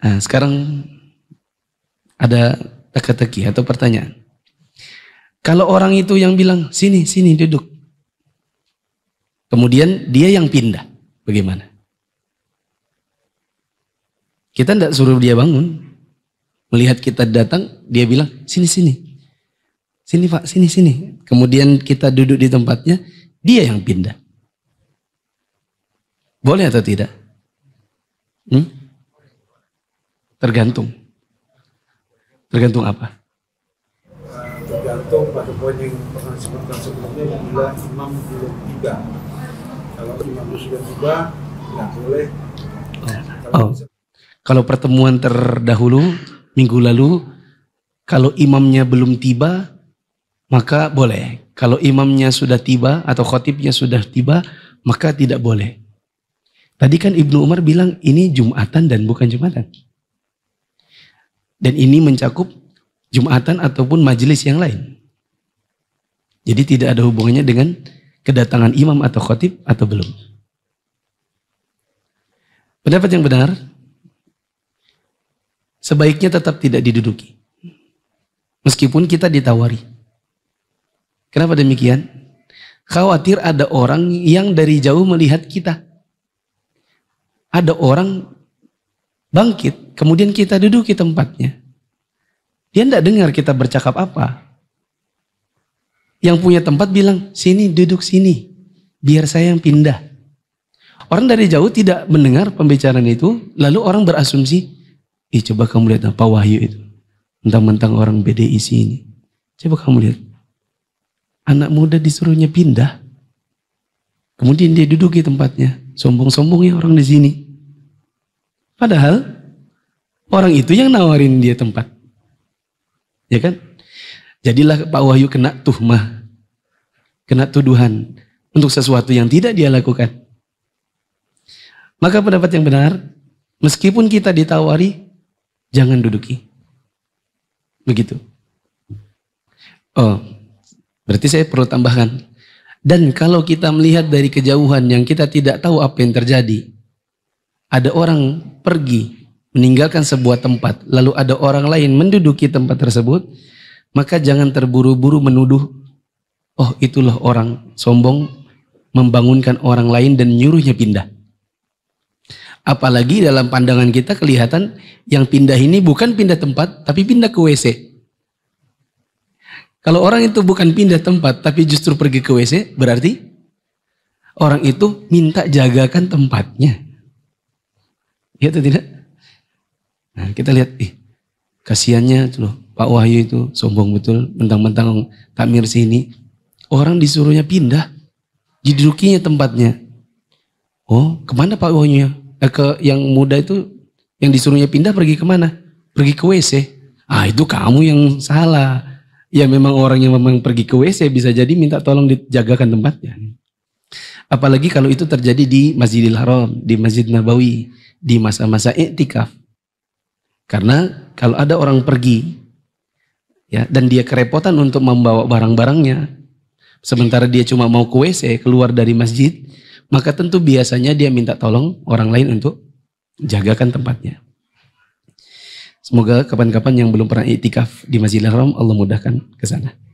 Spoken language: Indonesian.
Nah, sekarang ada teka-teki atau pertanyaan. Kalau orang itu yang bilang, sini, sini, duduk. Kemudian dia yang pindah. Bagaimana? Kita tidak suruh dia bangun. Melihat kita datang, dia bilang, sini, sini. Sini pak, sini, sini. Kemudian kita duduk di tempatnya, dia yang pindah. Boleh atau tidak? Hmm? Tergantung. Tergantung apa? Tergantung pada poin yang pernah disebutkan sebelumnya bila imam belum tiba. Kalau imam sudah tiba, nggak boleh. Oh. oh. Kalau pertemuan terdahulu minggu lalu, kalau imamnya belum tiba, maka boleh. Kalau imamnya sudah tiba atau khotibnya sudah tiba, maka tidak boleh. Tadi kan Ibnu Umar bilang ini Jumatan dan bukan Jumatan. Dan ini mencakup Jumatan ataupun majelis yang lain. Jadi tidak ada hubungannya dengan kedatangan imam atau khotib atau belum. Pendapat yang benar, sebaiknya tetap tidak diduduki. Meskipun kita ditawari. Kenapa demikian? Khawatir ada orang yang dari jauh melihat kita. Ada orang bangkit, kemudian kita duduki tempatnya. Dia tidak dengar kita bercakap apa. Yang punya tempat bilang, sini duduk sini, biar saya yang pindah. Orang dari jauh tidak mendengar pembicaraan itu, lalu orang berasumsi, ih coba kamu lihat apa wahyu itu. Mentang-mentang orang BDI sini. Coba kamu lihat. Anak muda disuruhnya pindah. Kemudian dia duduk di tempatnya. Sombong-sombongnya orang di sini. Padahal orang itu yang nawarin dia tempat. Ya kan? Jadilah Pak Wahyu kena tuhmah. Kena tuduhan untuk sesuatu yang tidak dia lakukan. Maka pendapat yang benar, meskipun kita ditawari, jangan duduki. Begitu. Oh, berarti saya perlu tambahkan. Dan kalau kita melihat dari kejauhan yang kita tidak tahu apa yang terjadi, ada orang pergi meninggalkan sebuah tempat, lalu ada orang lain menduduki tempat tersebut, maka jangan terburu-buru menuduh, oh itulah orang sombong membangunkan orang lain dan nyuruhnya pindah. Apalagi dalam pandangan kita kelihatan yang pindah ini bukan pindah tempat, tapi pindah ke WC. Kalau orang itu bukan pindah tempat, tapi justru pergi ke WC, berarti orang itu minta jagakan tempatnya. Iya atau tidak? Nah, kita lihat, ih, kasihannya loh, Pak Wahyu itu sombong betul, mentang-mentang takmir sini. Orang disuruhnya pindah, didudukinya tempatnya. Oh, kemana Pak Wahyu? Eh, ke yang muda itu, yang disuruhnya pindah pergi kemana? Pergi ke WC. Ah, itu kamu yang salah. Ya memang orang yang memang pergi ke WC bisa jadi minta tolong dijagakan tempatnya. Apalagi kalau itu terjadi di Masjidil Haram, di Masjid Nabawi di masa-masa iktikaf. Karena kalau ada orang pergi ya dan dia kerepotan untuk membawa barang-barangnya, sementara dia cuma mau ke WC keluar dari masjid, maka tentu biasanya dia minta tolong orang lain untuk jagakan tempatnya. Semoga kapan-kapan yang belum pernah iktikaf di Masjidil Haram Allah mudahkan ke sana.